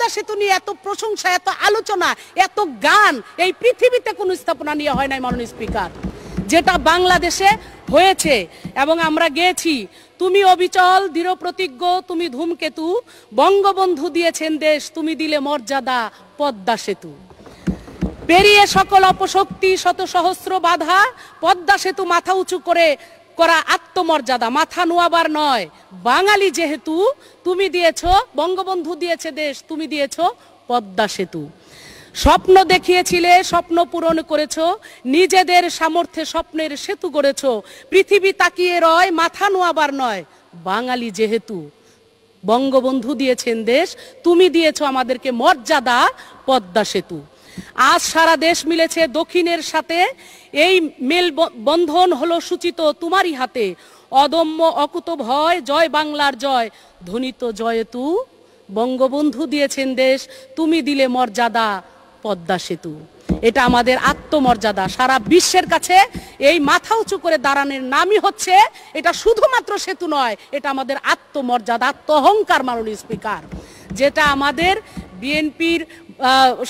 পদ্মা সেতু নিয়ে এত প্রশংসা এত আলোচনা এত গান এই পৃথিবীতে কোনো স্থাপনা নিয়ে হয় নাই মাননীয় স্পিকার যেটা বাংলাদেশে হয়েছে এবং আমরা গেছি তুমি অবিচল দৃঢ় প্রতিজ্ঞ তুমি ধূমকেতু বঙ্গবন্ধু দিয়েছেন দেশ তুমি দিলে মর্যাদা পদ্মা সেতু পেরিয়ে সকল অপশক্তি শত সহস্র বাধা পদ্মা সেতু মাথা উঁচু করে করা আত্মমর্যাদা মাথা নোয়াবার নয় বাঙালি যেহেতু তুমি দিয়েছ বঙ্গবন্ধু দিয়েছে দেশ তুমি দিয়েছ পদ্মা সেতু স্বপ্ন দেখিয়েছিলে স্বপ্ন পূরণ করেছ নিজেদের সামর্থ্যে স্বপ্নের সেতু গড়েছ পৃথিবী তাকিয়ে রয় মাথা নোয়াবার নয় বাঙালি যেহেতু বঙ্গবন্ধু দিয়েছেন দেশ তুমি দিয়েছ আমাদেরকে মর্যাদা পদ্মা সেতু আজ সারা দেশ মিলেছে দক্ষিণের সাথে এই মেল বন্ধন হলো সূচিত তোমারই হাতে অদম্য অকুত ভয় জয় বাংলার জয় ধ্বনিত জয়তু বঙ্গবন্ধু দিয়েছেন দেশ তুমি দিলে মর্যাদা পদ্মা সেতু এটা আমাদের আত্মমর্যাদা সারা বিশ্বের কাছে এই মাথা উঁচু করে দাঁড়ানোর নামই হচ্ছে এটা শুধুমাত্র সেতু নয় এটা আমাদের আত্মমর্যাদা আত্মহংকার মাননীয় স্পিকার যেটা আমাদের বিএনপির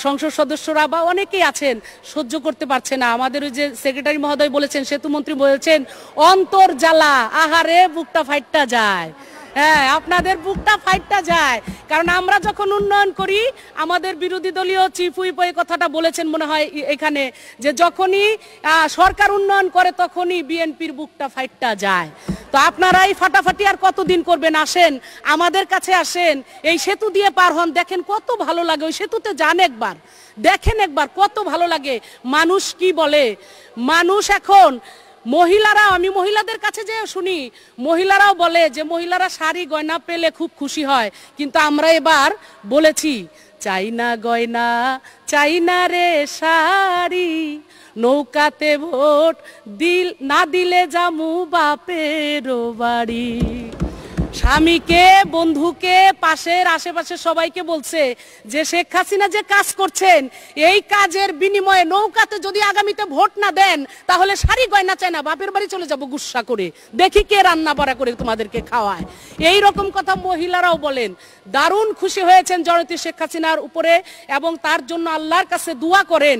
সংসদ সদস্যরা বা অনেকেই আছেন সহ্য করতে পারছে না আমাদের ওই যে সেক্রেটারি মহোদয় বলেছেন সেতুমন্ত্রী বলেছেন অন্তর জ্বালা আহারে বুকটা ফাইটটা যায় হ্যাঁ আপনাদের বুকটা ফাইটটা যায় কারণ আমরা যখন উন্নয়ন করি আমাদের বিরোধী দলীয় চিফ উইপ কথাটা বলেছেন মনে হয় এখানে যে যখনই সরকার উন্নয়ন করে তখনই বিএনপির বুকটা ফাইটটা যায় তো আপনারা এই ফাটাফাটি আর কতদিন করবেন আসেন আমাদের কাছে আসেন এই সেতু দিয়ে পার হন দেখেন কত ভালো লাগে ওই সেতুতে যান একবার দেখেন একবার কত ভালো লাগে মানুষ কি বলে মানুষ এখন মহিলারা আমি মহিলাদের কাছে যে শুনি মহিলারাও বলে যে মহিলারা শাড়ি গয়না পেলে খুব খুশি হয় কিন্তু আমরা এবার বলেছি চাইনা গয়না চাইনা রে শাড়ি নৌকাতে ভোট দিল না দিলে যামু বাপের বাড়ি স্বামীকে বন্ধুকে পাশের আশেপাশে সবাইকে বলছে যে শেখ হাসিনা যে কাজ করছেন এই কাজের বিনিময়ে নৌকাতে যদি আগামীতে ভোট না দেন তাহলে শাড়ি গয়না চায় না বাপের বাড়ি চলে যাব গুসা করে দেখি কে রান্না পড়া করে তোমাদেরকে খাওয়ায় এই রকম কথা মহিলারাও বলেন দারুণ খুশি হয়েছেন জনতী শেখ হাসিনার উপরে এবং তার জন্য আল্লাহর কাছে দোয়া করেন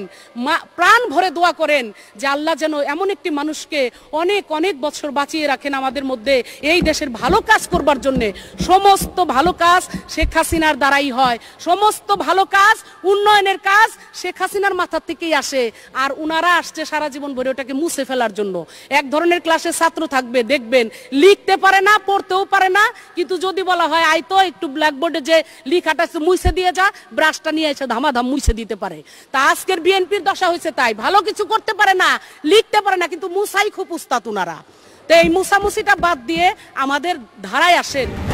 প্রাণ ভরে দোয়া করেন যে আল্লাহ যেন এমন একটি মানুষকে অনেক অনেক বছর বাঁচিয়ে রাখেন আমাদের মধ্যে এই দেশের ভালো কাজ করবে করবার জন্যে সমস্ত ভালো কাজ শেখ হাসিনার দ্বারাই হয় সমস্ত ভালো কাজ উন্নয়নের কাজ শেখ হাসিনার মাথার থেকেই আসে আর উনারা আসছে সারা জীবন ভরে ওটাকে মুছে ফেলার জন্য এক ধরনের ক্লাসে ছাত্র থাকবে দেখবেন লিখতে পারে না পড়তেও পারে না কিন্তু যদি বলা হয় আই তো একটু ব্ল্যাকবোর্ডে যে লিখাটা মুছে দিয়ে যা ব্রাশটা নিয়ে এসে ধামাধাম মুছে দিতে পারে তা আজকের বিএনপির দশা হয়েছে তাই ভালো কিছু করতে পারে না লিখতে পারে না কিন্তু মুসাই খুব উস্তাত উনারা তো এই মুসামুসিটা বাদ দিয়ে আমাদের ধারায় আসেন